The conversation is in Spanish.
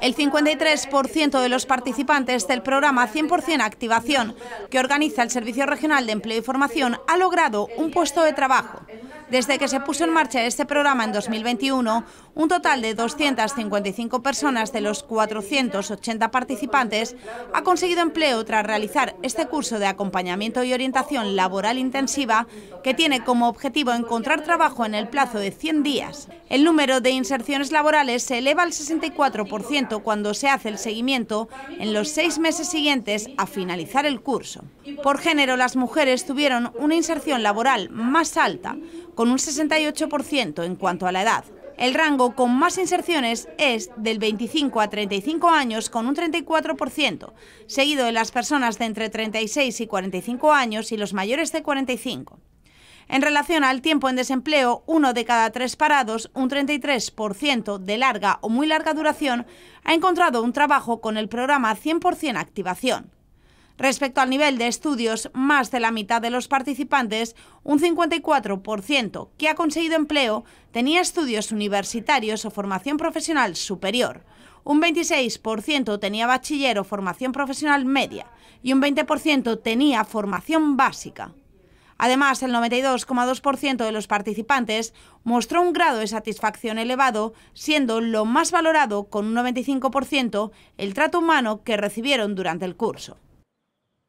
El 53% de los participantes del programa 100% Activación, que organiza el Servicio Regional de Empleo y Formación, ha logrado un puesto de trabajo. Desde que se puso en marcha este programa en 2021, un total de 255 personas de los 480 participantes ha conseguido empleo tras realizar este curso de acompañamiento y orientación laboral intensiva que tiene como objetivo encontrar trabajo en el plazo de 100 días. El número de inserciones laborales se eleva al 64% cuando se hace el seguimiento en los seis meses siguientes a finalizar el curso. Por género, las mujeres tuvieron una inserción laboral más alta, con un 68% en cuanto a la edad. El rango con más inserciones es del 25 a 35 años con un 34%, seguido de las personas de entre 36 y 45 años y los mayores de 45. En relación al tiempo en desempleo, uno de cada tres parados, un 33% de larga o muy larga duración, ha encontrado un trabajo con el programa 100% activación. Respecto al nivel de estudios, más de la mitad de los participantes, un 54% que ha conseguido empleo, tenía estudios universitarios o formación profesional superior. Un 26% tenía bachiller o formación profesional media y un 20% tenía formación básica. Además, el 92,2% de los participantes mostró un grado de satisfacción elevado, siendo lo más valorado con un 95% el trato humano que recibieron durante el curso.